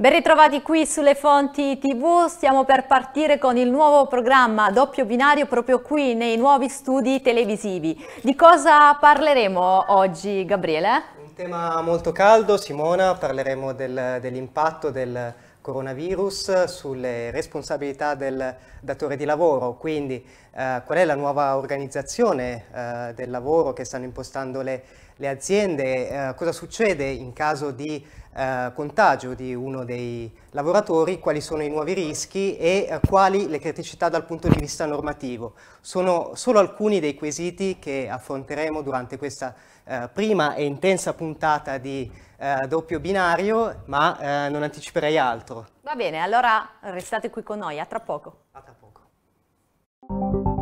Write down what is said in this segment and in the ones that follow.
Ben ritrovati qui sulle fonti TV, stiamo per partire con il nuovo programma doppio binario proprio qui nei nuovi studi televisivi. Di cosa parleremo oggi Gabriele? Un tema molto caldo Simona, parleremo del, dell'impatto del coronavirus sulle responsabilità del datore di lavoro, quindi eh, qual è la nuova organizzazione eh, del lavoro che stanno impostando le le aziende eh, cosa succede in caso di eh, contagio di uno dei lavoratori, quali sono i nuovi rischi e quali le criticità dal punto di vista normativo. Sono solo alcuni dei quesiti che affronteremo durante questa eh, prima e intensa puntata di doppio binario, ma non anticiperei altro. Va bene, allora restate qui con noi, a tra poco. A tra poco.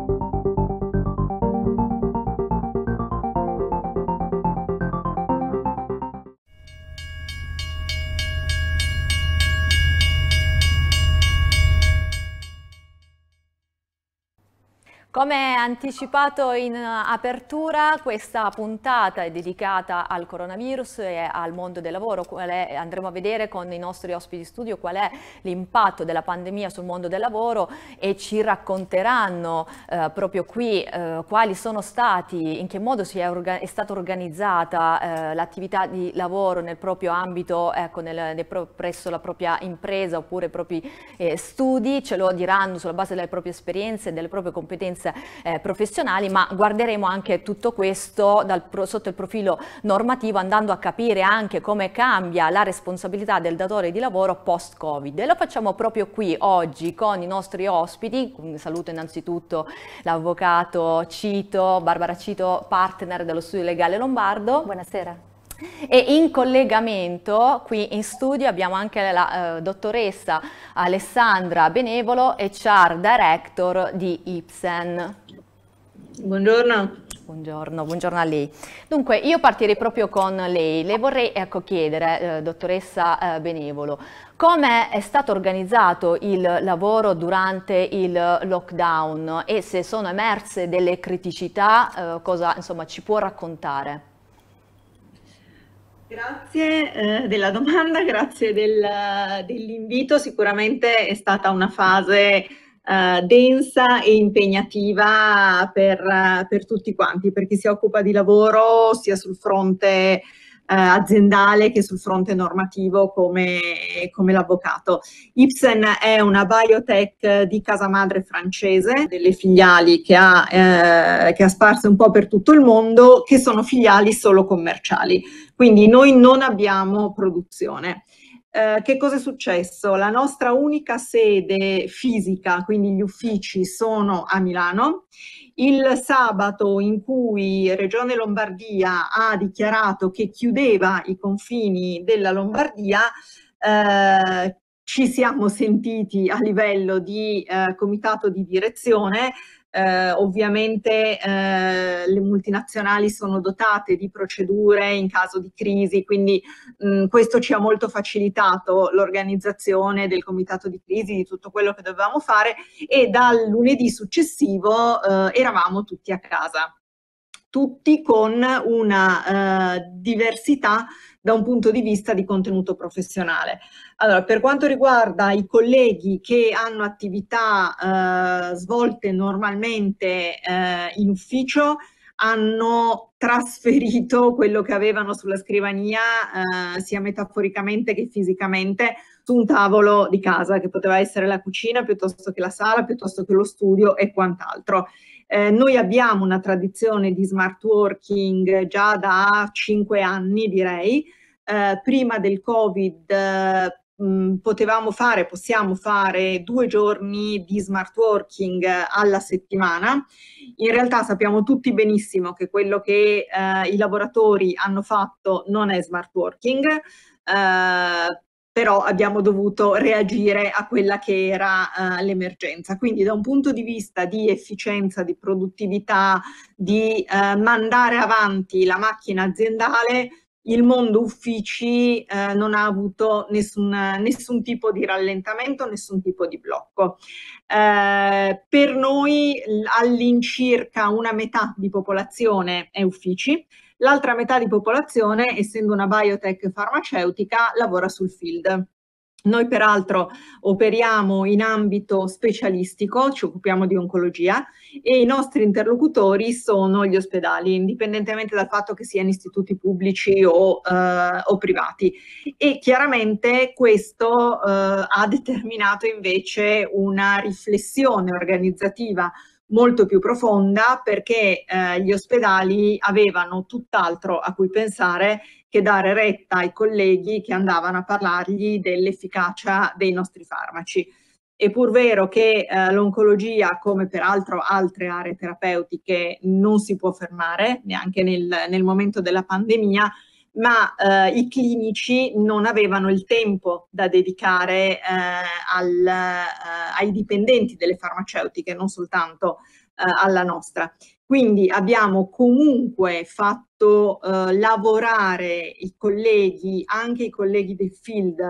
Come anticipato in eh, apertura, questa puntata è dedicata al coronavirus e al mondo del lavoro. È, andremo a vedere con i nostri ospiti di studio qual è l'impatto della pandemia sul mondo del lavoro e ci racconteranno eh, proprio qui eh, quali sono stati, in che modo è, è, stata organizzata eh, l'attività di lavoro nel proprio ambito, ecco, nel, nel pro presso la propria impresa oppure i propri eh, studi. Ce lo diranno sulla base delle proprie esperienze e delle proprie competenze eh, professionali, ma guarderemo anche tutto questo dal, sotto il profilo normativo andando a capire anche come cambia la responsabilità del datore di lavoro post-Covid. E lo facciamo proprio qui oggi con i nostri ospiti, saluto innanzitutto l'avvocato Cito, Barbara Cito, partner dello studio legale Lombardo. Buonasera. E in collegamento qui in studio abbiamo anche la eh, dottoressa Alessandra Benevolo, HR Director di Ipsen. Buongiorno. Buongiorno, buongiorno, a lei. Dunque, io partirei proprio con lei. Le vorrei ecco, chiedere, eh, dottoressa eh, Benevolo, come è stato organizzato il lavoro durante il lockdown e se sono emerse delle criticità, eh, cosa insomma, ci può raccontare? Grazie eh, della domanda, grazie del, dell'invito. Sicuramente è stata una fase eh, densa e impegnativa per, per, tutti quanti, per chi si occupa di lavoro sia sul fronte eh, aziendale che sul fronte normativo come, come l'avvocato. Ipsen è una biotech di casa madre francese, delle filiali che ha, eh, ha sparse un po' per tutto il mondo, che sono filiali solo commerciali. Quindi noi non abbiamo produzione. Eh, che cosa è successo? La nostra unica sede fisica, quindi gli uffici, sono a Milano il sabato in cui Regione Lombardia ha dichiarato che chiudeva i confini della Lombardia, eh, ci siamo sentiti a livello di eh, comitato di direzione eh, ovviamente eh, le multinazionali sono dotate di procedure in caso di crisi, quindi mh, mm, questo ci ha molto facilitato l'organizzazione del comitato di crisi, di tutto quello che dovevamo fare e dal lunedì successivo eh, eravamo tutti a casa, tutti con una eh, diversità da un punto di vista di contenuto professionale. Allora, per quanto riguarda i colleghi che hanno attività eh, svolte normalmente eh, in ufficio, hanno trasferito quello che avevano sulla scrivania, eh, sia metaforicamente che fisicamente, su un tavolo di casa, che poteva essere la cucina piuttosto che la sala, piuttosto che lo studio e quant'altro. Eh, noi abbiamo una tradizione di smart working già da cinque anni, direi. Eh, prima del Covid eh, mh, mm, potevamo fare, possiamo fare due giorni di smart working eh, alla settimana. In realtà sappiamo tutti benissimo che quello che eh, i lavoratori hanno fatto non è smart working. Uh, però abbiamo dovuto reagire a quella che era uh, l'emergenza. Quindi da un punto di vista di efficienza, di produttività, di uh, mandare avanti la macchina aziendale, il mondo uffici eh, non ha avuto nessun, nessun, tipo di rallentamento, nessun tipo di blocco. Eh, per noi all'incirca una metà di popolazione è uffici, l'altra metà di popolazione, essendo una biotech farmaceutica, lavora sul field. Noi peraltro operiamo in ambito specialistico, ci occupiamo di oncologia e i nostri interlocutori sono gli ospedali, indipendentemente dal fatto che siano istituti pubblici o, eh, o privati. E chiaramente questo eh, ha determinato invece una riflessione organizzativa molto più profonda perché eh, gli ospedali avevano tutt'altro a cui pensare che dare retta ai colleghi che andavano a parlargli dell'efficacia dei nostri farmaci. È pur vero che eh, l'oncologia, come peraltro altre aree terapeutiche, non si può fermare neanche nel, nel momento della pandemia, ma eh, i clinici non avevano il tempo da dedicare eh, al, eh, ai dipendenti delle farmaceutiche, non soltanto eh, alla nostra. Quindi abbiamo comunque fatto eh, lavorare i colleghi, anche i colleghi del field,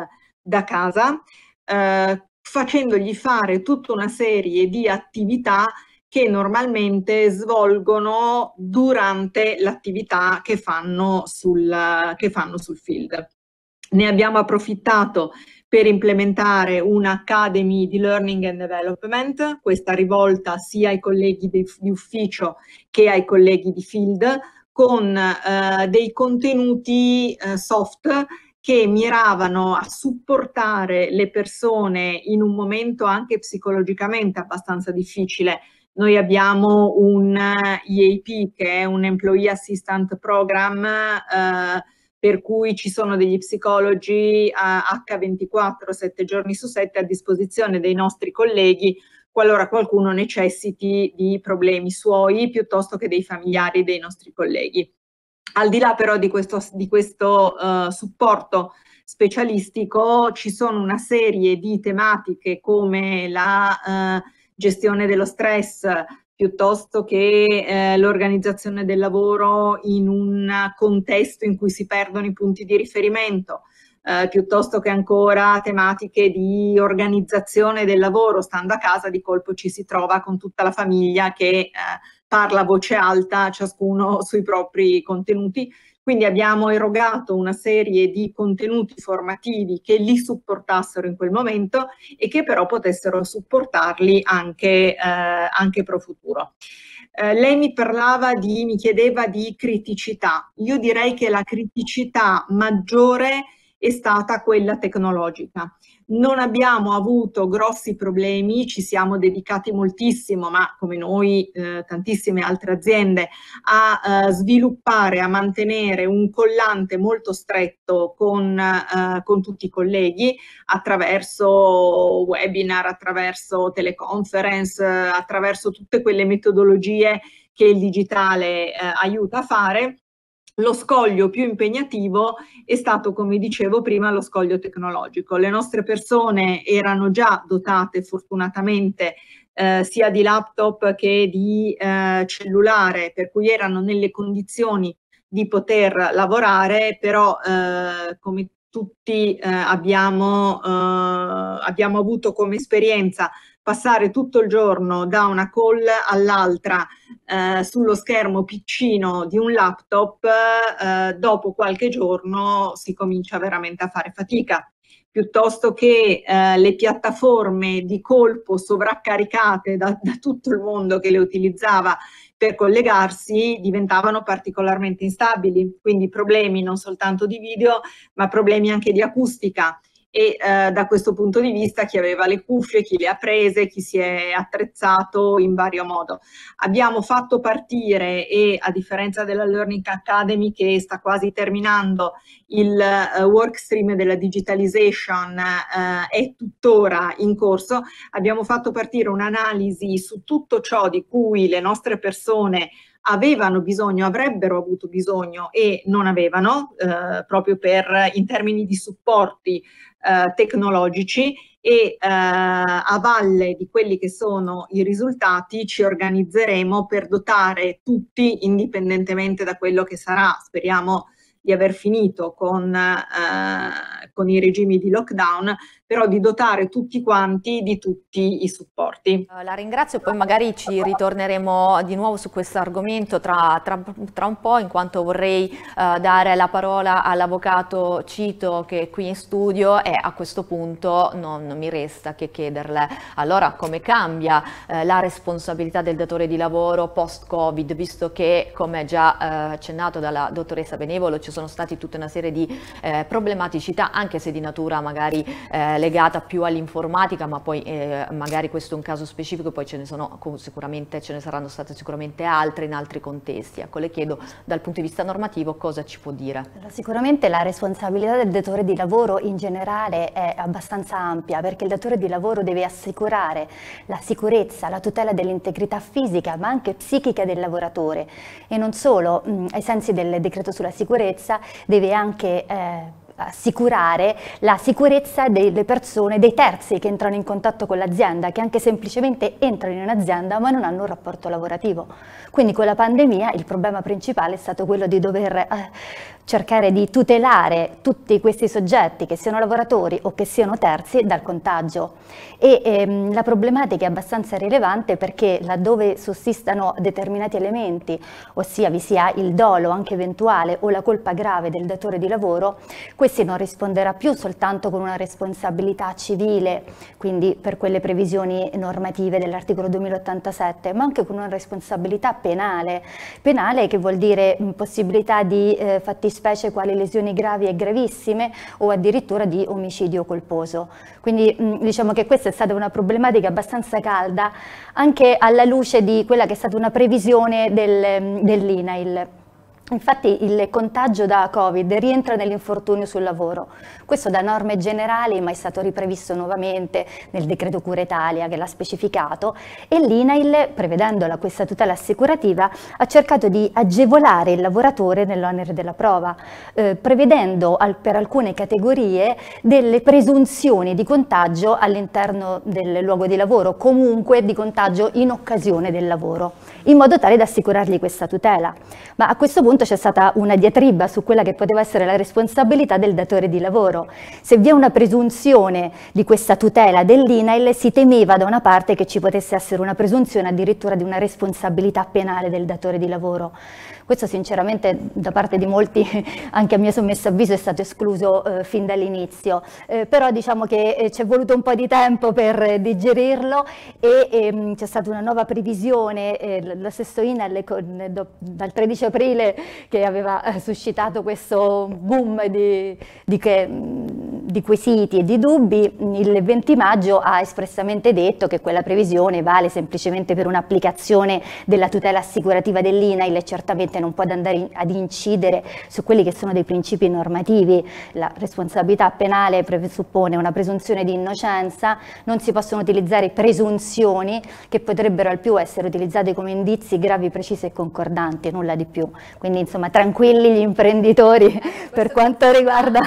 da casa, eh, facendogli fare tutta una serie di attività che normalmente svolgono durante l'attività che fanno sul, che fanno sul field. Ne abbiamo approfittato per implementare un'Academy di Learning and Development, questa rivolta sia ai colleghi di, di ufficio che ai colleghi di field, con eh, dei contenuti eh, soft che miravano a supportare le persone in un momento anche psicologicamente abbastanza difficile noi abbiamo un EAP eh, che è un Employee Assistant Program eh, per cui ci sono degli psicologi H24, eh, 7 giorni su 7 a disposizione dei nostri colleghi qualora qualcuno necessiti di problemi suoi piuttosto che dei familiari dei nostri colleghi. Al di là però di questo, di questo uh, supporto specialistico ci sono una serie di tematiche come la uh, gestione dello stress, piuttosto che eh, l'organizzazione del lavoro in un contesto in cui si perdono i punti di riferimento, eh, piuttosto che ancora tematiche di organizzazione del lavoro, stando a casa di colpo ci si trova con tutta la famiglia che eh, parla a voce alta, ciascuno sui propri contenuti quindi abbiamo erogato una serie di contenuti formativi che li supportassero in quel momento e che però potessero supportarli anche, eh, anche pro futuro. Eh, lei mi parlava di, mi chiedeva di criticità. Io direi che la criticità maggiore è stata quella tecnologica. Non abbiamo avuto grossi problemi, ci siamo dedicati moltissimo, ma come noi eh, tantissime altre aziende, a eh, sviluppare, a mantenere un collante molto stretto con, eh, con tutti i colleghi attraverso webinar, attraverso teleconference, attraverso tutte quelle metodologie che il digitale eh, aiuta a fare lo scoglio più impegnativo è stato, come dicevo prima, lo scoglio tecnologico. Le nostre persone erano già dotate fortunatamente eh, sia di laptop che di eh, cellulare, per cui erano nelle condizioni di poter lavorare, però eh, come tutti eh, abbiamo, eh, abbiamo avuto come esperienza passare tutto il giorno da una call all'altra eh, sullo schermo piccino di un laptop, eh, dopo qualche giorno si comincia veramente a fare fatica piuttosto che eh, le piattaforme di colpo sovraccaricate da, da, tutto il mondo che le utilizzava per collegarsi diventavano particolarmente instabili, quindi problemi non soltanto di video ma problemi anche di acustica e eh, da questo punto di vista chi aveva le cuffie, chi le ha prese, chi si è attrezzato in vario modo. Abbiamo fatto partire e a differenza della Learning Academy che sta quasi terminando il eh, workstream della digitalization eh, è tuttora in corso, abbiamo fatto partire un'analisi su tutto ciò di cui le nostre persone avevano bisogno, avrebbero avuto bisogno e non avevano, eh, proprio per, in termini di supporti eh, tecnologici e eh, a valle di quelli che sono i risultati ci organizzeremo per dotare tutti, indipendentemente da quello che sarà, speriamo di aver finito con, eh, con i regimi di lockdown, però di dotare tutti quanti di tutti i supporti. Eh, la ringrazio, poi magari ci ritorneremo di nuovo su questo argomento tra, tra, tra un po', in quanto vorrei uh, dare la parola all'avvocato Cito che è qui in studio e a questo punto non, non mi resta che chiederle allora come cambia uh, la responsabilità del datore di lavoro post-Covid, visto che come già uh, accennato dalla dottoressa Benevolo ci sono stati tutta una serie di problematicità, anche se di natura magari legata più all'informatica, ma poi eh, magari questo è un caso specifico, poi ce ne, sono, sicuramente, ce ne saranno state sicuramente altre in altri contesti. Ecco, le chiedo dal punto di vista normativo cosa ci può dire. Allora, sicuramente la responsabilità del datore di lavoro in generale è abbastanza ampia, perché il datore di lavoro deve assicurare la sicurezza, la tutela dell'integrità fisica, ma anche psichica del lavoratore. E non solo, mh, ai sensi del decreto sulla sicurezza, deve anche... Eh, assicurare la sicurezza delle persone, dei terzi che entrano in contatto con l'azienda, che anche semplicemente entrano in un'azienda ma non hanno un rapporto lavorativo. Quindi con la pandemia il problema principale è stato quello di dover eh, cercare di tutelare tutti questi soggetti, che siano lavoratori o che siano terzi, dal contagio. E ehm, la problematica è abbastanza rilevante perché laddove sussistano determinati elementi, ossia vi sia il dolo anche eventuale o la colpa grave del datore di lavoro, questi non risponderà più soltanto con una responsabilità civile, quindi per quelle previsioni normative dell'articolo 2087, ma anche con una responsabilità penale, penale che vuol dire possibilità di eh, fattispecie fattispecie quali lesioni gravi e gravissime o addirittura di omicidio colposo. Quindi mm, diciamo che questa è stata una problematica abbastanza calda anche alla luce di quella che è stata una previsione del, mm, dell'INAIL. Infatti il contagio da Covid rientra nell'infortunio sul lavoro. Questo da norme generali, ma è stato riprevisto nuovamente nel decreto Cura Italia che l'ha specificato e l'INAIL, prevedendola questa tutela assicurativa, ha cercato di agevolare il lavoratore nell'onere della prova, eh, prevedendo al, per alcune categorie delle presunzioni di contagio all'interno del luogo di lavoro, comunque di contagio in occasione del lavoro in modo tale da assicurargli questa tutela. Ma a questo punto c'è stata una diatriba su quella che poteva essere la responsabilità del datore di lavoro. Se vi è una presunzione di questa tutela dell'INAIL, si temeva da una parte che ci potesse essere una presunzione addirittura di una responsabilità penale del datore di lavoro. Questo sinceramente da parte di molti, anche a mio sommesso avviso, è stato escluso eh, fin dall'inizio, eh, però diciamo che eh, ci è voluto un po' di tempo per eh, digerirlo e ehm, c'è stata una nuova previsione, eh, lo stesso INAL dal 13 aprile che aveva eh, suscitato questo boom di, di, che, di quesiti e di dubbi, il 20 maggio ha espressamente detto che quella previsione vale semplicemente per un'applicazione della tutela assicurativa dell'INAIL e certamente ovviamente non può andare in, ad incidere su quelli che sono dei principi normativi, la responsabilità penale presuppone una presunzione di innocenza, non si possono utilizzare presunzioni che potrebbero al più essere utilizzate come indizi gravi, precisi e concordanti, nulla di più. Quindi insomma tranquilli gli imprenditori eh, per quanto riguarda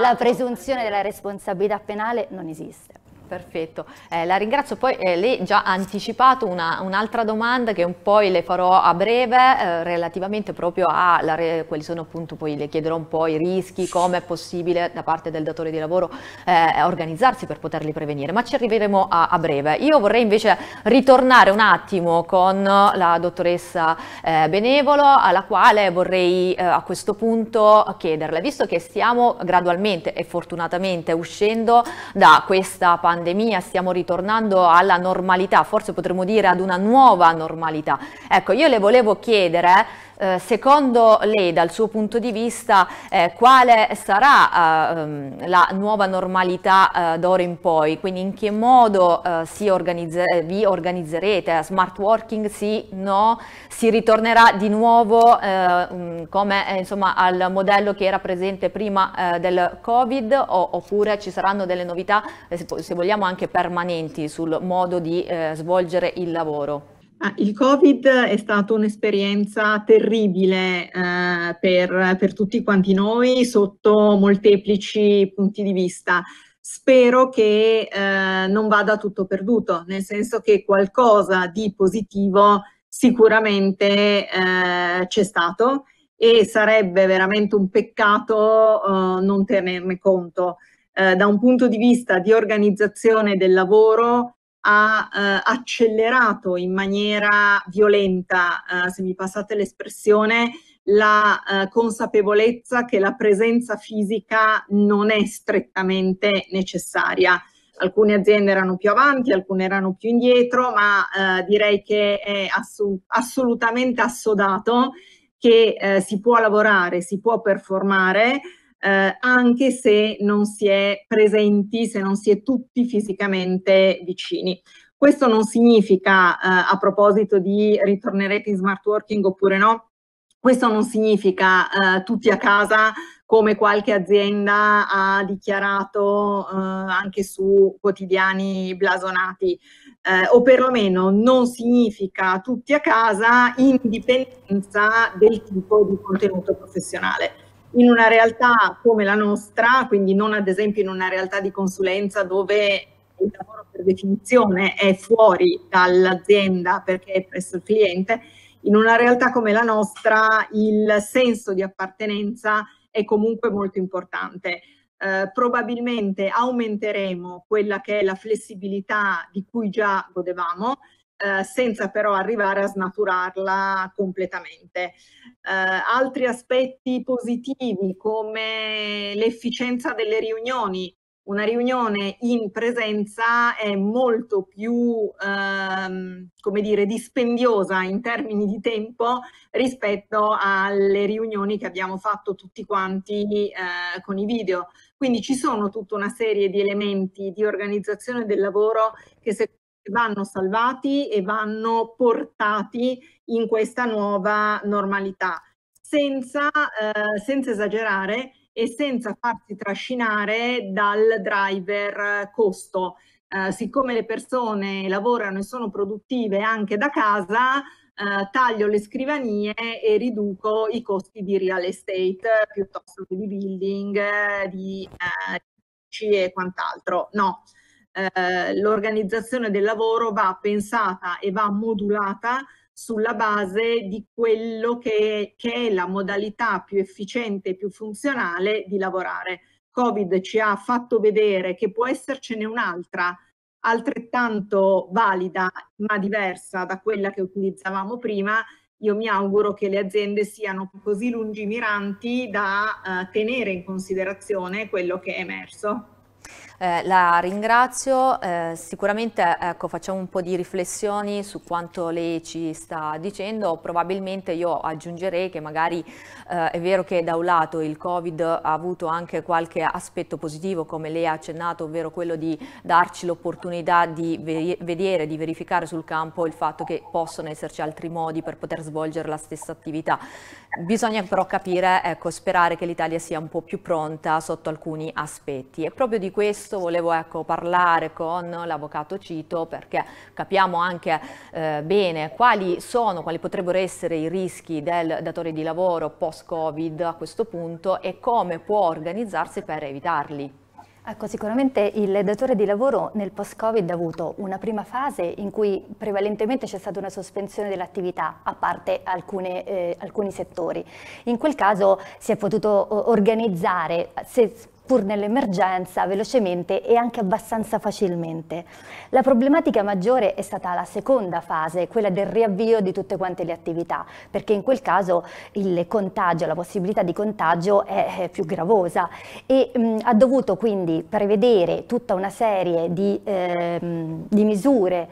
la presunzione della responsabilità penale non esiste. Perfetto, eh, la ringrazio. Poi eh, lei già ha anticipato un'altra domanda che poi le farò a breve eh, relativamente proprio a quali sono appunto, poi le chiederò un po' i rischi, come è possibile da parte del datore di lavoro eh, organizzarsi per poterli prevenire, ma ci arriveremo a, a, breve. Io vorrei invece ritornare un attimo con la dottoressa eh, Benevolo alla quale vorrei eh, a questo punto chiederle, visto che stiamo gradualmente e fortunatamente uscendo da questa pandemia, pandemia, stiamo ritornando alla normalità, forse potremmo dire ad una nuova normalità. Ecco, io le volevo chiedere, eh, secondo lei dal suo punto di vista, eh, quale sarà eh, ehm, la nuova normalità eh, d'ora in poi? Quindi in che modo eh, si organizze vi organizzerete? Smart working sì, no? Si ritornerà di nuovo eh, Ehm, come eh, insomma, al modello che era presente prima eh, del Covid o, oppure ci saranno delle novità, eh, se, vogliamo anche permanenti, sul modo di eh, svolgere il lavoro? il Covid è stata un'esperienza terribile eh, per, per tutti quanti noi sotto molteplici punti di vista spero che eh, non vada tutto perduto, nel senso che qualcosa di positivo sicuramente eh, c'è stato e sarebbe veramente un peccato uh, non tenerne conto. Eh, da un punto di vista di organizzazione del lavoro ha uh, accelerato in maniera violenta, se mi passate l'espressione, la consapevolezza che la presenza fisica non è strettamente necessaria. Alcune aziende erano più avanti, alcune erano più indietro, ma direi che è assolut assolutamente assodato che eh, si può lavorare, si può performare eh, anche se non si è presenti, se non si è tutti fisicamente vicini. Questo non significa, eh, a proposito di ritornerete in smart working oppure no, questo non significa eh, tutti a casa come qualche azienda ha dichiarato eh, anche su quotidiani blasonati eh, o perlomeno non significa tutti a casa indipendenza del tipo di contenuto professionale. In una realtà come la nostra, quindi non ad esempio in una realtà di consulenza dove il lavoro per definizione è fuori dall'azienda perché è presso il cliente, in una realtà come la nostra il senso di appartenenza è comunque molto importante eh, probabilmente aumenteremo quella che è la flessibilità di cui già godevamo, eh, senza però arrivare a snaturarla completamente. Eh, altri aspetti positivi come l'efficienza delle riunioni, una riunione in presenza è molto più, ehm, come dire, dispendiosa in termini di tempo rispetto alle riunioni che abbiamo fatto tutti quanti eh, con i video. Quindi ci sono tutta una serie di elementi di organizzazione del lavoro che secondo vanno salvati e vanno portati in questa nuova normalità, senza, eh, senza esagerare e senza farsi trascinare dal driver costo. Eh, siccome le persone lavorano e sono produttive anche da casa, eh, taglio le scrivanie e riduco i costi di real estate eh, piuttosto che di building, eh, di eh, e quant'altro. No, eh, l'organizzazione del lavoro va pensata e va modulata sulla base di quello che, che è la modalità più efficiente e più funzionale di lavorare. Covid ci ha fatto vedere che può essercene un'altra altrettanto valida ma diversa da quella che utilizzavamo prima, io mi auguro che le aziende siano così lungimiranti da eh, tenere in considerazione quello che è emerso. Eh, la ringrazio, eh, sicuramente ecco, facciamo un po' di riflessioni su quanto lei ci sta dicendo, probabilmente io aggiungerei che magari eh, è vero che da un lato il Covid ha avuto anche qualche aspetto positivo come lei ha accennato, ovvero quello di darci l'opportunità di vedere, di verificare sul campo il fatto che possono esserci altri modi per poter svolgere la stessa attività. Bisogna però capire, ecco, sperare che l'Italia sia un po' più pronta sotto alcuni aspetti e proprio di questo questo volevo ecco, parlare con l'avvocato Cito perché capiamo anche eh, bene quali sono, quali potrebbero essere i rischi del datore di lavoro post-Covid a questo punto e come può organizzarsi per evitarli. Ecco, sicuramente il datore di lavoro nel post-Covid ha avuto una prima fase in cui prevalentemente c'è stata una sospensione dell'attività, a parte alcune, eh, alcuni settori. In quel caso si è potuto organizzare, se pur nell'emergenza, velocemente e anche abbastanza facilmente. La problematica maggiore è stata la seconda fase, quella del riavvio di tutte quante le attività, perché in quel caso il contagio, la possibilità di contagio è più gravosa e mh, mm, ha dovuto quindi prevedere tutta una serie di, eh, di misure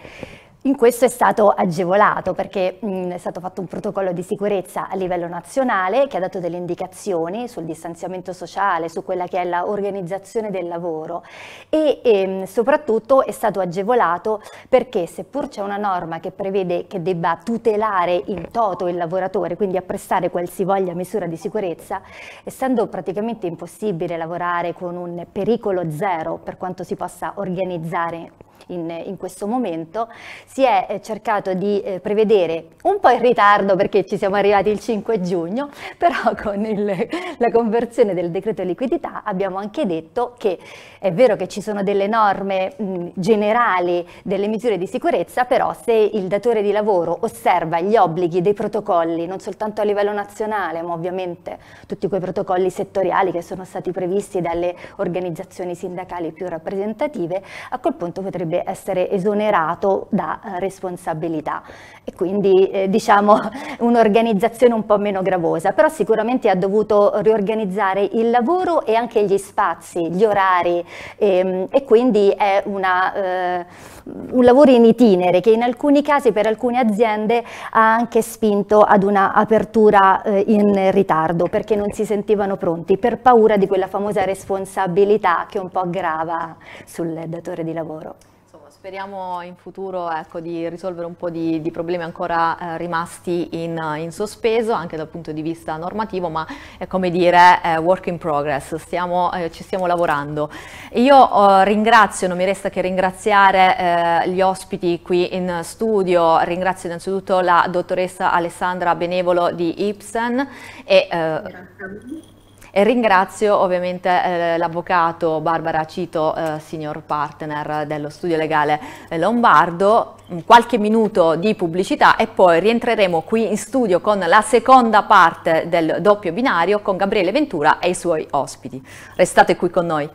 in questo è stato agevolato perché mh, mm, è stato fatto un protocollo di sicurezza a livello nazionale che ha dato delle indicazioni sul distanziamento sociale, su quella che è l'organizzazione del lavoro e, e ehm, soprattutto è stato agevolato perché seppur c'è una norma che prevede che debba tutelare in toto il lavoratore, quindi apprestare qualsivoglia misura di sicurezza, essendo praticamente impossibile lavorare con un pericolo zero per quanto si possa organizzare in, in questo momento, si è eh, cercato di eh, prevedere, un po' in ritardo perché ci siamo arrivati il 5 giugno, però con il, la conversione del decreto liquidità abbiamo anche detto che è vero che ci sono delle norme mm, generali, delle misure di sicurezza, però se il datore di lavoro osserva gli obblighi dei protocolli, non soltanto a livello nazionale, ma ovviamente tutti quei protocolli settoriali che sono stati previsti dalle organizzazioni sindacali più rappresentative, a quel punto potrebbe deve essere esonerato da eh, responsabilità e quindi eh, diciamo un'organizzazione un po' meno gravosa, però sicuramente ha dovuto riorganizzare il lavoro e anche gli spazi, gli orari e, ehm, e quindi è una, eh, un lavoro in itinere che in alcuni casi per alcune aziende ha anche spinto ad una apertura eh, in ritardo perché non si sentivano pronti per paura di quella famosa responsabilità che un po' grava sul datore di lavoro. Speriamo in futuro ecco, di risolvere un po' di, di problemi ancora eh, rimasti in, in, sospeso anche dal punto di vista normativo, ma è come dire eh, work in progress, stiamo, eh, ci stiamo lavorando. Io oh, ringrazio, non mi resta che ringraziare eh, gli ospiti qui in studio, ringrazio innanzitutto la dottoressa Alessandra Benevolo di Ibsen e, eh, e ringrazio ovviamente eh, l'avvocato Barbara Cito, eh, senior partner dello studio legale eh, Lombardo. Qualche minuto di pubblicità e poi rientreremo qui in studio con la seconda parte del doppio binario con Gabriele Ventura e i suoi ospiti. Restate qui con noi.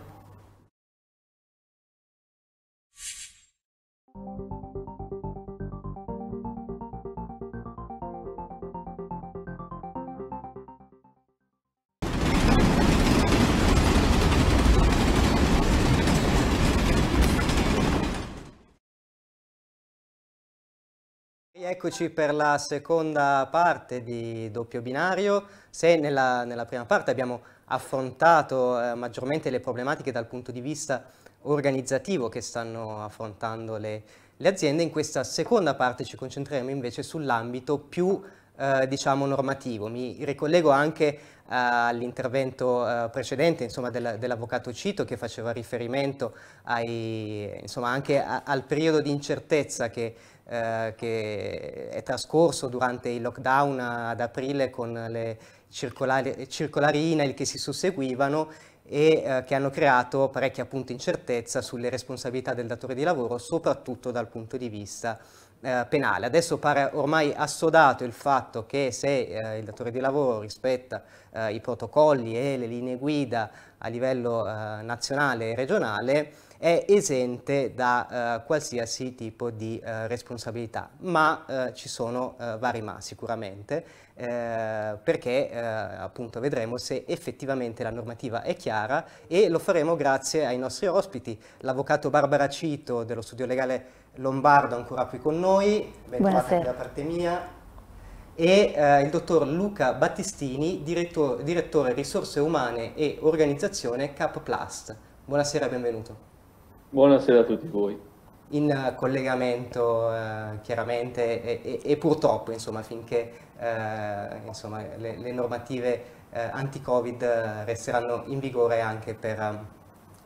Eccoci per la seconda parte di doppio binario. Se nella, nella prima parte abbiamo affrontato eh, maggiormente le problematiche dal punto di vista organizzativo che stanno affrontando le, le aziende, in questa seconda parte ci concentreremo invece sull'ambito più eh, diciamo normativo. Mi ricollego anche eh, all'intervento eh, precedente insomma, del, dell'avvocato Cito che faceva riferimento ai, insomma, anche a, al periodo di incertezza che eh, che è trascorso durante il lockdown ad aprile con le circolari, circolari INAIL che si susseguivano e eh, che hanno creato parecchia appunto incertezza sulle responsabilità del datore di lavoro, soprattutto dal punto di vista eh, penale. Adesso pare ormai assodato il fatto che se eh, il datore di lavoro rispetta eh, i protocolli e le linee guida a livello eh, nazionale e regionale, è esente da eh, qualsiasi tipo di eh, responsabilità, ma eh, ci sono vari ma sicuramente, perché appunto vedremo se effettivamente la normativa è chiara e lo faremo grazie ai nostri ospiti, l'avvocato Barbara Cito dello studio legale Lombardo ancora qui con noi, bentrovati da parte mia, e eh, il dottor Luca Battistini, direttore, direttore risorse umane e organizzazione CapPlast. Buonasera e benvenuto. Buonasera a tutti voi. In collegamento eh, chiaramente e, e, e, purtroppo insomma, finché eh, insomma, le, le, normative eh, anti-Covid eh, resteranno in vigore anche per eh,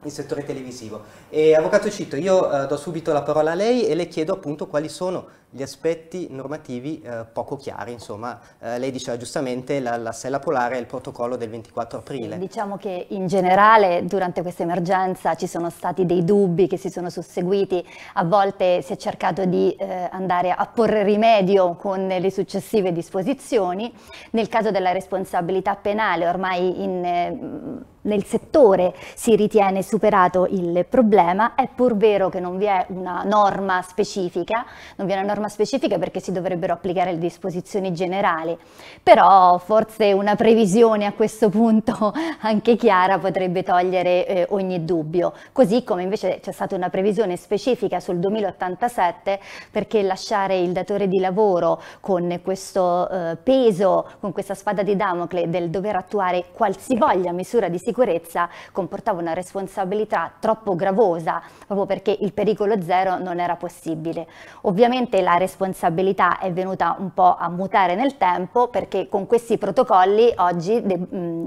il settore televisivo. E, Avvocato Cito, io eh, do subito la parola a lei e le chiedo appunto quali sono gli aspetti normativi eh, poco chiari, insomma, eh, lei diceva giustamente la, la sella polare e il protocollo del 24 aprile. Diciamo che in generale durante questa emergenza ci sono stati dei dubbi che si sono susseguiti, a volte si è cercato di eh, andare a porre rimedio con le successive disposizioni, nel caso della responsabilità penale ormai in eh, nel settore si ritiene superato il problema, è pur vero che non vi è una norma specifica, non vi è una norma specifica perché si dovrebbero applicare le disposizioni generali, però forse una previsione a questo punto anche chiara potrebbe togliere eh, ogni dubbio, così come invece c'è stata una previsione specifica sul 2087 perché lasciare il datore di lavoro con questo eh, peso, con questa spada di Damocle del dover attuare qualsivoglia misura di sicurezza sicurezza comportava una responsabilità troppo gravosa, proprio perché il pericolo zero non era possibile. Ovviamente la responsabilità è venuta un po' a mutare nel tempo, perché con questi protocolli oggi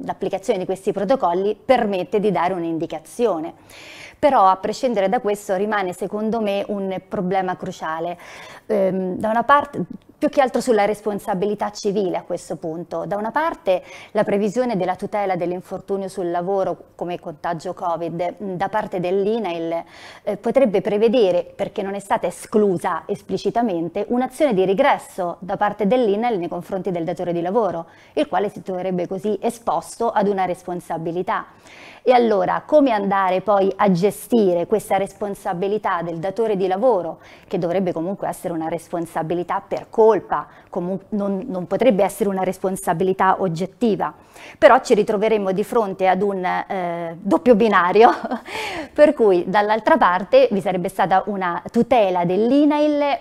l'applicazione di questi protocolli permette di dare un'indicazione però a prescindere da questo rimane secondo me un problema cruciale. Ehm, da una parte più che altro sulla responsabilità civile a questo punto. Da una parte la previsione della tutela dell'infortunio sul lavoro come contagio Covid da parte dell'INAIL eh, potrebbe prevedere, perché non è stata esclusa esplicitamente, un'azione di regresso da parte dell'INAIL nei confronti del datore di lavoro, il quale si troverebbe così esposto ad una responsabilità. E allora come andare poi a gestire questa responsabilità del datore di lavoro, che dovrebbe comunque essere una responsabilità per come colpa, non, non, potrebbe essere una responsabilità oggettiva, però ci ritroveremo di fronte ad un eh, doppio binario, per cui dall'altra parte vi sarebbe stata una tutela dell'INAIL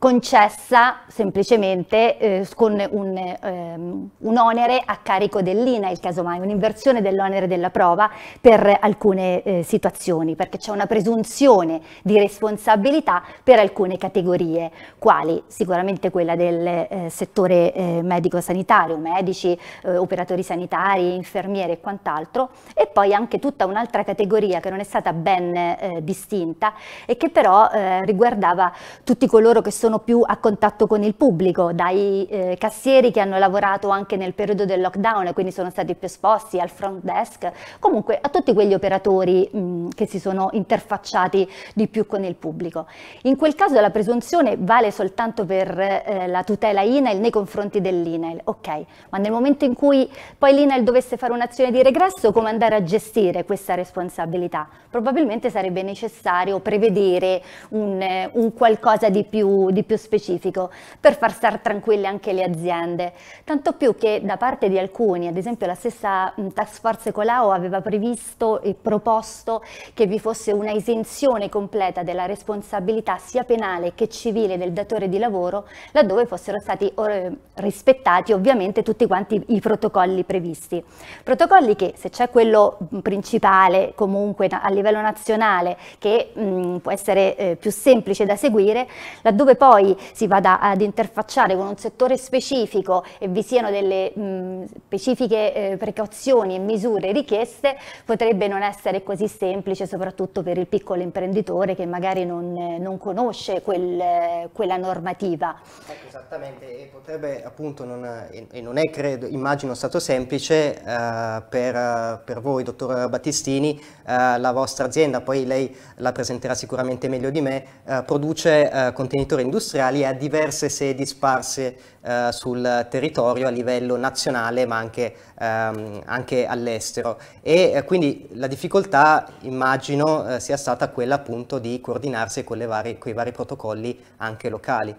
concessa semplicemente eh, con un, ehm, un, onere a carico dell'INA, dell'INAIL, casomai un'inversione dell'onere della prova per alcune eh, situazioni, perché c'è una presunzione di responsabilità per alcune categorie, quali sicuramente quella del eh, settore eh, medico-sanitario, medici, eh, operatori sanitari, infermieri e quant'altro, e poi anche tutta un'altra categoria che non è stata ben eh, distinta e che però riguardava tutti coloro che sono sono più a contatto con il pubblico, dai eh, cassieri che hanno lavorato anche nel periodo del lockdown e quindi sono stati più esposti al front desk, comunque a tutti quegli operatori mh, che si sono interfacciati di più con il pubblico. In quel caso la presunzione vale soltanto per eh, la tutela INAIL nei confronti dell'INAIL, ok, ma nel momento in cui poi l'INAIL dovesse fare un'azione di regresso, come andare a gestire questa responsabilità? Probabilmente sarebbe necessario prevedere un, eh, un qualcosa di più, di di più specifico per far star tranquille anche le aziende, tanto più che da parte di alcuni, ad esempio la stessa mm, Task Force Colau aveva previsto e proposto che vi fosse una esenzione completa della responsabilità sia penale che civile del datore di lavoro laddove fossero stati eh, rispettati ovviamente tutti quanti i protocolli previsti. Protocolli che se c'è quello mm, principale comunque a livello nazionale che mh, mm, può essere eh, più semplice da seguire, laddove poi poi si vada ad interfacciare con un settore specifico e vi siano delle mh, mm, specifiche eh, precauzioni e misure richieste, potrebbe non essere così semplice, soprattutto per il piccolo imprenditore che magari non, eh, non conosce quel, eh, quella normativa. Ecco, esattamente, e potrebbe appunto, non, e non è credo, immagino stato semplice eh, per, per, voi, dottor Battistini, la vostra azienda, poi lei la presenterà sicuramente meglio di me, produce contenitori industriali industriali a diverse sedi sparse eh, sul territorio a livello nazionale ma anche, ehm, anche all'estero. E eh, quindi la difficoltà immagino eh, sia stata quella appunto di coordinarsi con, varie, con i vari protocolli anche locali.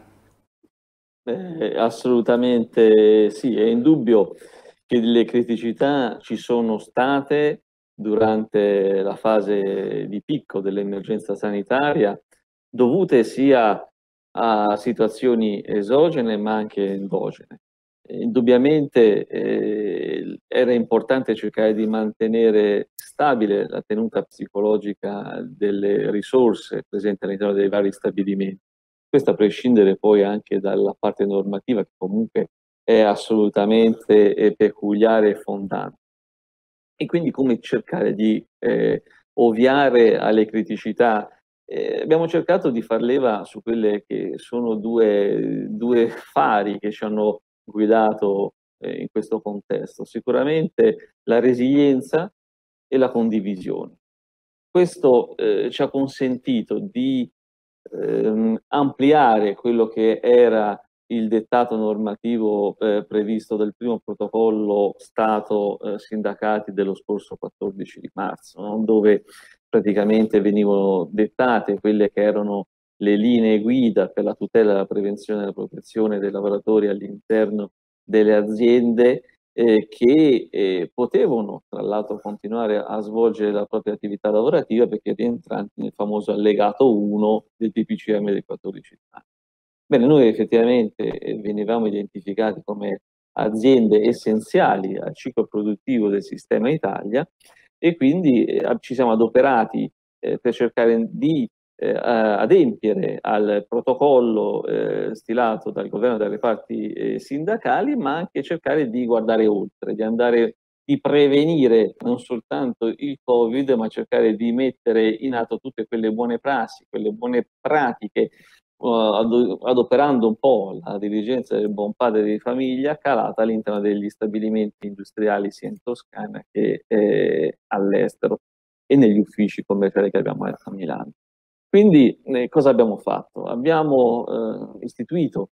Eh, assolutamente sì, è indubbio che le criticità ci sono state durante la fase di picco dell'emergenza sanitaria, dovute sia a situazioni esogene ma anche endogene. Indubbiamente eh, era importante cercare di mantenere stabile la tenuta psicologica delle risorse presenti all'interno dei vari stabilimenti. Questo a prescindere poi anche dalla parte normativa che comunque è assolutamente eh, peculiare e fondante. E quindi come cercare di eh, ovviare alle criticità eh, abbiamo cercato di far leva su quelle che sono due, due fari che ci hanno guidato eh, in questo contesto, sicuramente la resilienza e la condivisione. Questo eh, ci ha consentito di ehm, ampliare quello che era il dettato normativo eh, previsto dal primo protocollo Stato-sindacati eh, dello scorso 14 di marzo, no? dove praticamente venivano dettate quelle che erano le linee guida per la tutela, la prevenzione e la protezione dei lavoratori all'interno delle aziende eh, che eh, potevano tra l'altro continuare a svolgere la propria attività lavorativa perché rientranti nel famoso allegato 1 del DPCM dei 14 anni. Bene, noi effettivamente eh, venivamo identificati come aziende essenziali al ciclo produttivo del sistema Italia e quindi eh, ci siamo adoperati eh, per cercare di eh, adempiere al protocollo stilato dal governo e dalle parti sindacali, ma anche cercare di guardare oltre, di andare di prevenire non soltanto il Covid, ma cercare di mettere in atto tutte quelle buone prassi, quelle buone pratiche eh, adoperando un po' la dirigenza del buon padre di famiglia calata all'interno degli stabilimenti industriali sia in Toscana che eh, all'estero e negli uffici commerciali che abbiamo a Milano. Quindi eh, cosa abbiamo fatto? Abbiamo eh, istituito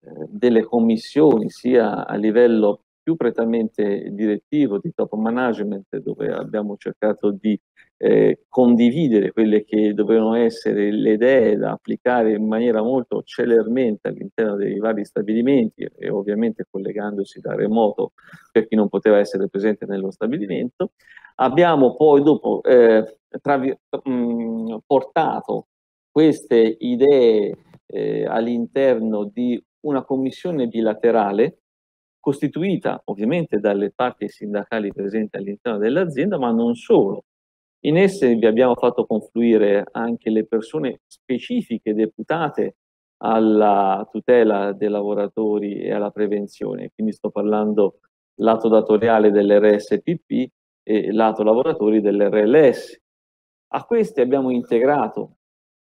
eh, delle commissioni sia a livello più prettamente direttivo, di top management, dove abbiamo cercato di eh, condividere quelle che dovevano essere le idee da applicare in maniera molto celermente all'interno dei vari stabilimenti e ovviamente collegandosi da remoto per chi non poteva essere presente nello stabilimento. Abbiamo poi dopo eh, mh, mm, portato queste idee eh, all'interno di una commissione bilaterale costituita ovviamente dalle parti sindacali presenti all'interno dell'azienda, ma non solo. In esse vi abbiamo fatto confluire anche le persone specifiche deputate alla tutela dei lavoratori e alla prevenzione, quindi sto parlando lato datoriale dell'RSPP e lato lavoratori dell'RLS. A queste abbiamo integrato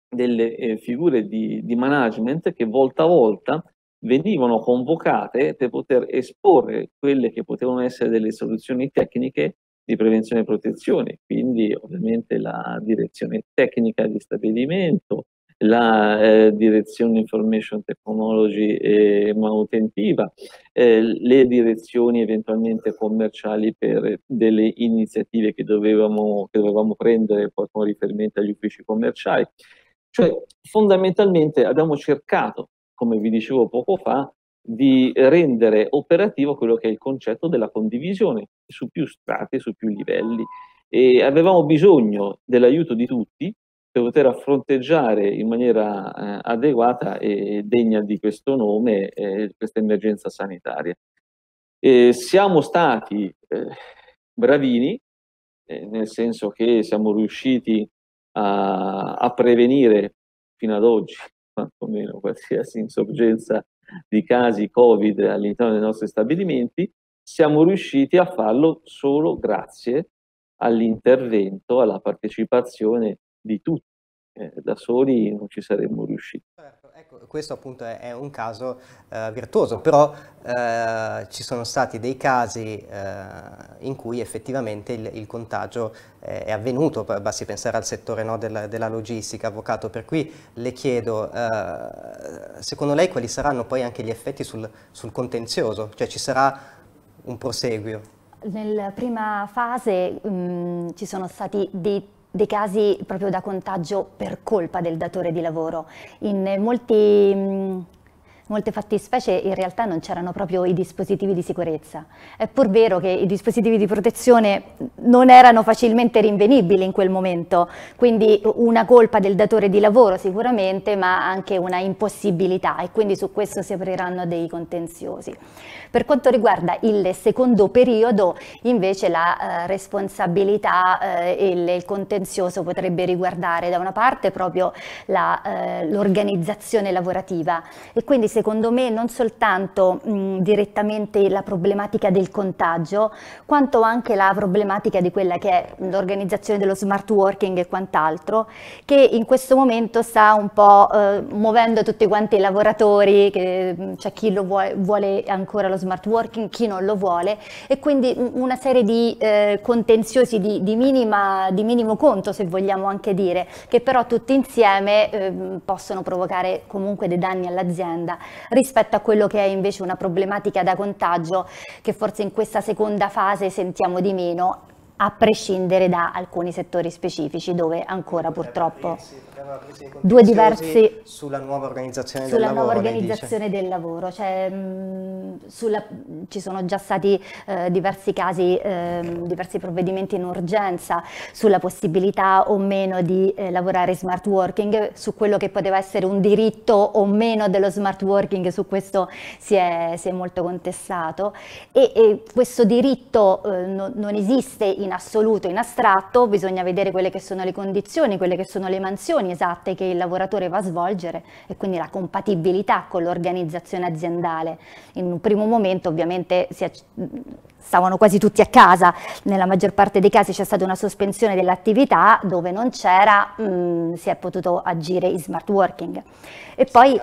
delle eh, figure di, di management che volta a volta venivano convocate per poter esporre quelle che potevano essere delle soluzioni tecniche di prevenzione e protezione, quindi ovviamente la direzione tecnica di stabilimento, la eh, direzione information technology e ehm, manutentiva, eh, le direzioni eventualmente commerciali per delle iniziative che dovevamo, che dovevamo prendere poi con riferimento agli uffici commerciali. Cioè fondamentalmente abbiamo cercato come vi dicevo poco fa, di rendere operativo quello che è il concetto della condivisione su più strati, su più livelli. E avevamo bisogno dell'aiuto di tutti per poter affronteggiare in maniera eh, adeguata e degna di questo nome eh, questa emergenza sanitaria. E siamo stati eh, bravini, eh, nel senso che siamo riusciti a, a prevenire fino ad oggi quantomeno qualsiasi insorgenza di casi Covid all'interno dei nostri stabilimenti, siamo riusciti a farlo solo grazie all'intervento, alla partecipazione di tutti. Eh, da soli non ci saremmo riusciti. Certo. Ecco, questo appunto è, un caso eh, virtuoso, però eh, ci sono stati dei casi eh, in cui effettivamente il, il contagio è avvenuto, basti pensare al settore no, della, della, logistica, avvocato, per cui le chiedo, eh, secondo lei quali saranno poi anche gli effetti sul, sul contenzioso, cioè ci sarà un proseguio? Nella prima fase mh, mm, ci sono stati dei dei casi proprio da contagio per colpa del datore di lavoro. In molti mm, molte fattispecie in realtà non c'erano proprio i dispositivi di sicurezza. È pur vero che i dispositivi di protezione non erano facilmente rinvenibili in quel momento, quindi una colpa del datore di lavoro sicuramente, ma anche una impossibilità e quindi su questo si apriranno dei contenziosi. Per quanto riguarda il secondo periodo, invece la eh, responsabilità eh, e il, il contenzioso potrebbe riguardare da una parte proprio l'organizzazione la, eh, lavorativa e quindi se secondo me non soltanto mh, direttamente la problematica del contagio, quanto anche la problematica di quella che è l'organizzazione dello smart working e quant'altro, che in questo momento sta un po' eh, muovendo tutti quanti i lavoratori, c'è cioè chi lo vuole, vuole, ancora lo smart working, chi non lo vuole, e quindi una serie di eh, contenziosi di, di, minima, di, minimo conto, se vogliamo anche dire, che però tutti insieme eh, possono provocare comunque dei danni all'azienda rispetto a quello che è invece una problematica da contagio che forse in questa seconda fase sentiamo di meno a prescindere da alcuni settori specifici dove ancora purtroppo due diversi sulla nuova organizzazione, sulla del, nuova lavoro, organizzazione del lavoro cioè, mh, mm, sulla, ci sono già stati eh, diversi casi, eh, diversi provvedimenti in urgenza sulla possibilità o meno di eh, lavorare smart working, su quello che poteva essere un diritto o meno dello smart working, su questo si è, si è molto contestato e, e questo diritto eh, no, non esiste in assoluto, in astratto, bisogna vedere quelle che sono le condizioni, quelle che sono le mansioni esatte che il lavoratore va a svolgere e quindi la compatibilità con l'organizzazione aziendale in un primo momento ovviamente stavano quasi tutti a casa, nella maggior parte dei casi c'è stata una sospensione dell'attività dove non c'era, mm, si è potuto agire in smart working e poi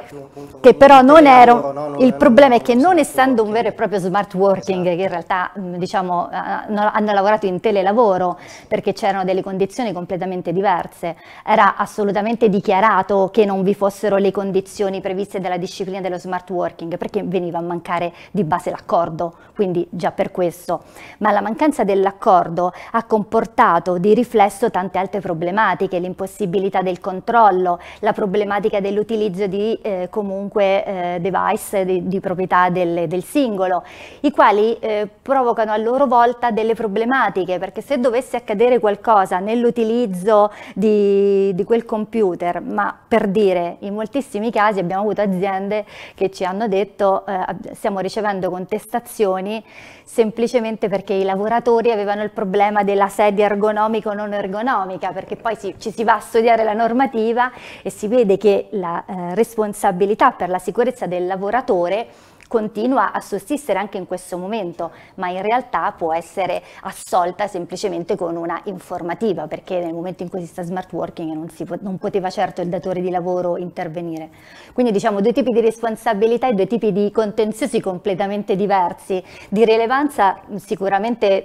che però non ero, il problema è che non essendo un vero e proprio smart working, che in realtà mm, diciamo, hanno lavorato in telelavoro perché c'erano delle condizioni completamente diverse, era assolutamente dichiarato che non vi fossero le condizioni previste dalla disciplina dello smart working perché veniva a mancare di base l'accordo, quindi già per questo, ma la mancanza dell'accordo ha comportato di riflesso tante altre problematiche, l'impossibilità del controllo, la problematica dell'utilizzo di eh, comunque eh, device di, di proprietà del, del, singolo, i quali eh, provocano a loro volta delle problematiche, perché se dovesse accadere qualcosa nell'utilizzo di, di quel computer, ma per dire, in moltissimi casi abbiamo avuto aziende che ci hanno detto eh, stiamo ricevendo contestazioni semplicemente perché i lavoratori avevano il problema della sedia ergonomica o non ergonomica, perché poi si, ci si va a studiare la normativa e si vede che la, eh, responsabilità per la sicurezza del lavoratore continua a sussistere anche in questo momento, ma in realtà può essere assolta semplicemente con una informativa, perché nel momento in cui si sta smart working non, si, non poteva certo il datore di lavoro intervenire. Quindi diciamo due tipi di responsabilità e due tipi di contenziosi completamente diversi, di rilevanza sicuramente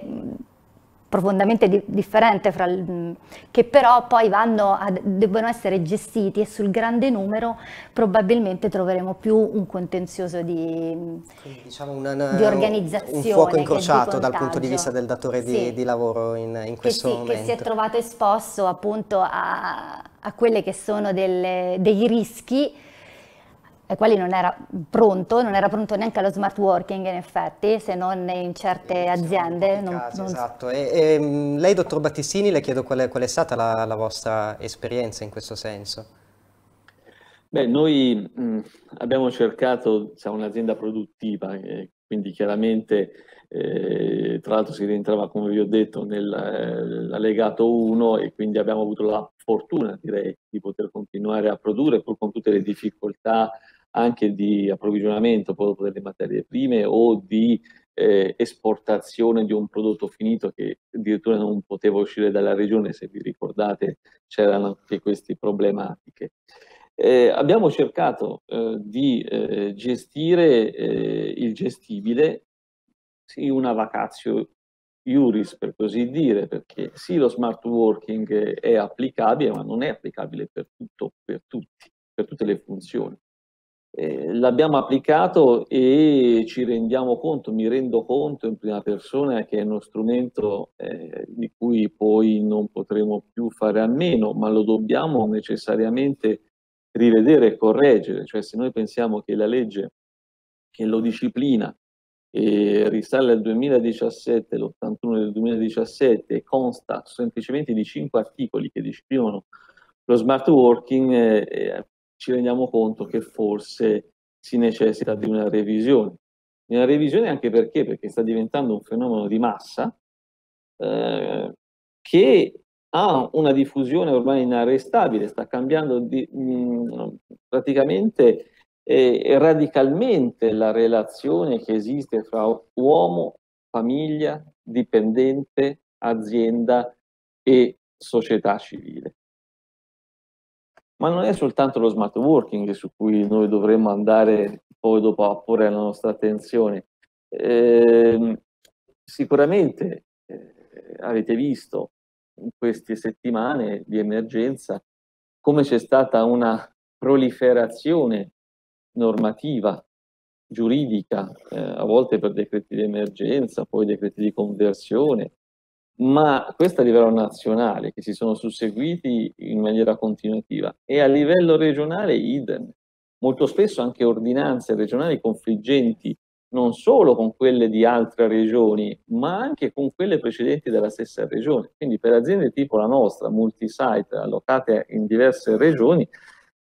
profondamente di differente, fra, mm, che però poi vanno a, debbono essere gestiti e sul grande numero probabilmente troveremo più un contenzioso di, diciamo una, una, di organizzazione. Un fuoco incrociato dal punto di vista del datore di, sì. di lavoro in, in questo che sì, momento. Che si è trovato esposto appunto a, a quelli che sono delle, dei rischi e quelli non era pronto, non era pronto neanche allo smart working in effetti, se non in certe aziende. Non, casi, non... Esatto, e, e, ehm, lei dottor Battistini le chiedo qual è, qual è stata la, la, vostra esperienza in questo senso? Beh, noi mh, abbiamo cercato, siamo un'azienda produttiva, eh, quindi chiaramente eh, tra l'altro si rientrava come vi ho detto nell'allegato eh, 1 e quindi abbiamo avuto la fortuna direi di poter continuare a produrre pur con tutte le difficoltà anche di approvvigionamento proprio delle materie prime o di eh, esportazione di un prodotto finito che addirittura non poteva uscire dalla regione, se vi ricordate c'erano anche queste problematiche. Eh, abbiamo cercato eh, di eh, gestire eh, il gestibile in una vacatio iuris, per così dire, perché sì, lo smart working è applicabile, ma non è applicabile per, tutto, per tutti, per tutte le funzioni. Eh, l'abbiamo applicato e ci rendiamo conto, mi rendo conto in prima persona che è uno strumento eh, di cui poi non potremo più fare a meno, ma lo dobbiamo necessariamente rivedere e correggere, cioè se noi pensiamo che la legge che lo disciplina eh, risale al 2017, l'81 del 2017, e consta semplicemente di cinque articoli che disciplinano lo smart working, eh, eh ci rendiamo conto che forse si necessita di una revisione. Una revisione anche perché? Perché sta diventando un fenomeno di massa eh, che ha una diffusione ormai inarrestabile, sta cambiando di, mh, mm, praticamente eh, radicalmente la relazione che esiste fra uomo, famiglia, dipendente, azienda e società civile. Ma non è soltanto lo smart working su cui noi dovremmo andare poi dopo a porre la nostra attenzione. Eh, sicuramente eh, avete visto in queste settimane di emergenza come c'è stata una proliferazione normativa, giuridica, eh, a volte per decreti di emergenza, poi decreti di conversione, ma questo a livello nazionale, che si sono susseguiti in maniera continuativa, e a livello regionale idem. Molto spesso anche ordinanze regionali confliggenti non solo con quelle di altre regioni, ma anche con quelle precedenti della stessa regione. Quindi per aziende tipo la nostra, multisite, allocate in diverse regioni,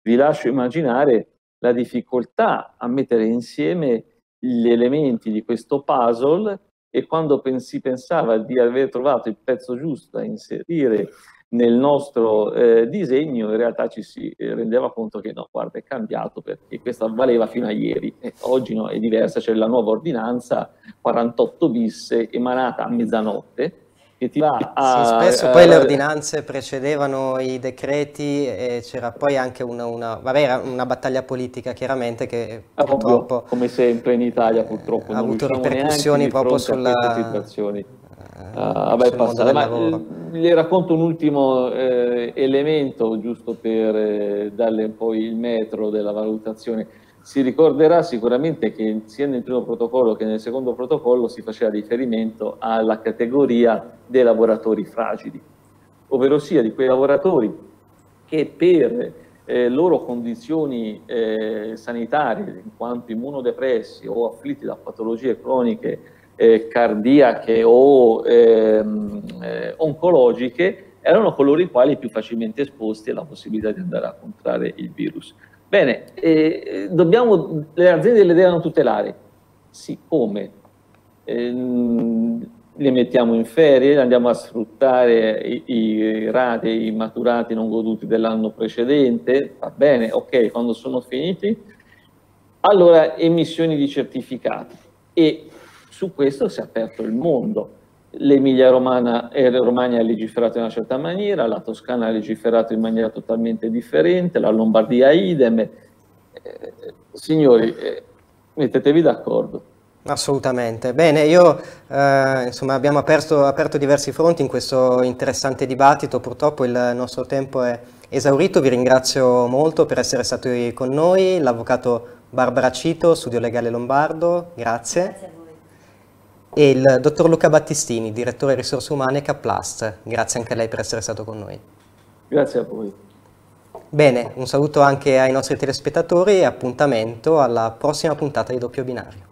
vi lascio immaginare la difficoltà a mettere insieme gli elementi di questo puzzle e quando si pensava di aver trovato il pezzo giusto da inserire nel nostro eh, disegno in realtà ci si eh, rendeva conto che no, guarda è cambiato perché questa valeva fino a ieri, e oggi no, è diversa, c'è la nuova ordinanza 48 bis emanata a mezzanotte che ti va a... Sì, spesso a, poi a, le eh, ordinanze precedevano i decreti e c'era poi anche una, una, vabbè, una battaglia politica chiaramente che purtroppo... Ovvio, come sempre in Italia purtroppo eh, non ha avuto ripercussioni proprio sulla... situazioni. Eh, a ah, bypassare. Ma le eh, racconto un ultimo eh, elemento, giusto per eh, darle po' il metro della valutazione. Si ricorderà sicuramente che sia nel primo protocollo che nel secondo protocollo si faceva riferimento alla categoria dei lavoratori fragili, ovvero sia di quei lavoratori che per eh, loro condizioni eh, sanitarie, in quanto immunodepressi o afflitti da patologie croniche eh, cardiache o ehm, eh, oncologiche erano coloro i quali più facilmente esposti alla possibilità di andare a contrarre il virus. Bene, eh, dobbiamo, le aziende le devono tutelare, siccome sì, eh, le mettiamo in ferie, andiamo a sfruttare i, i ratei maturati non goduti dell'anno precedente, va bene, ok, quando sono finiti, allora emissioni di certificati e su questo si è aperto il mondo. L'Emilia Romagna ha legiferato in una certa maniera, la Toscana ha legiferato in maniera totalmente differente, la Lombardia idem. Eh, signori, eh, mettetevi d'accordo. Assolutamente. Bene, io eh, insomma abbiamo aperto, aperto, diversi fronti in questo interessante dibattito, purtroppo il nostro tempo è esaurito, vi ringrazio molto per essere stati con noi, l'avvocato Barbara Cito, Studio Legale Lombardo, grazie. grazie e il dottor Luca Battistini, direttore risorse umane Caplast. Grazie anche a lei per essere stato con noi. Grazie a voi. Bene, un saluto anche ai nostri telespettatori e appuntamento alla prossima puntata di Doppio Binario.